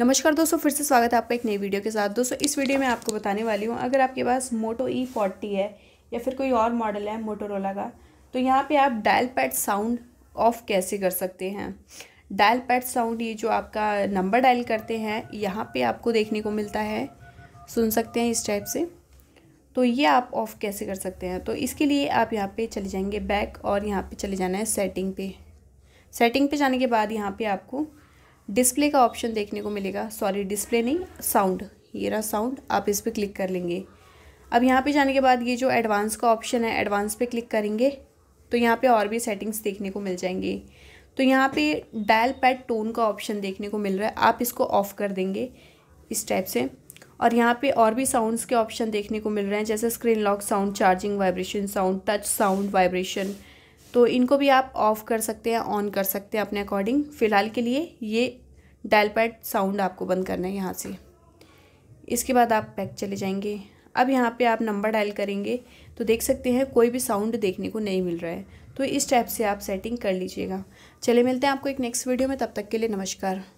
नमस्कार दोस्तों फिर से स्वागत है आपका एक नई वीडियो के साथ दोस्तों इस वीडियो में आपको बताने वाली हूँ अगर आपके पास मोटो ई फोर्टी है या फिर कोई और मॉडल है मोटोरोला का तो यहाँ पे आप डायल पैड साउंड ऑफ कैसे कर सकते हैं डायल पैड साउंड ये जो आपका नंबर डायल करते हैं यहाँ पे आपको देखने को मिलता है सुन सकते हैं इस टाइप से तो ये आप ऑफ़ कैसे कर सकते हैं तो इसके लिए आप यहाँ पर चले जाएंगे बैक और यहाँ पर चले जाना है सेटिंग पे सेटिंग पे जाने के बाद यहाँ पे आपको डिस्प्ले का ऑप्शन देखने को मिलेगा सॉरी डिस्प्ले नहीं साउंड ये रहा साउंड आप इस पर क्लिक कर लेंगे अब यहाँ पे जाने के बाद ये जो एडवांस का ऑप्शन है एडवांस पे क्लिक करेंगे तो यहाँ पे और भी सेटिंग्स देखने को मिल जाएंगे तो यहाँ पे डायल पैड टोन का ऑप्शन देखने को मिल रहा है आप इसको ऑफ़ कर देंगे इस टाइप से और यहाँ पे और भी साउंड्स के ऑप्शन देखने को मिल रहे हैं जैसे screen lock sound charging vibration sound touch sound vibration तो इनको भी आप ऑफ़ कर सकते हैं ऑन कर सकते हैं अपने अकॉर्डिंग फ़िलहाल के लिए ये डायल पैड साउंड आपको बंद करना है यहाँ से इसके बाद आप पैक चले जाएंगे अब यहाँ पे आप नंबर डायल करेंगे तो देख सकते हैं कोई भी साउंड देखने को नहीं मिल रहा है तो इस टाइप से आप सेटिंग कर लीजिएगा चले मिलते हैं आपको एक नेक्स्ट वीडियो में तब तक के लिए नमस्कार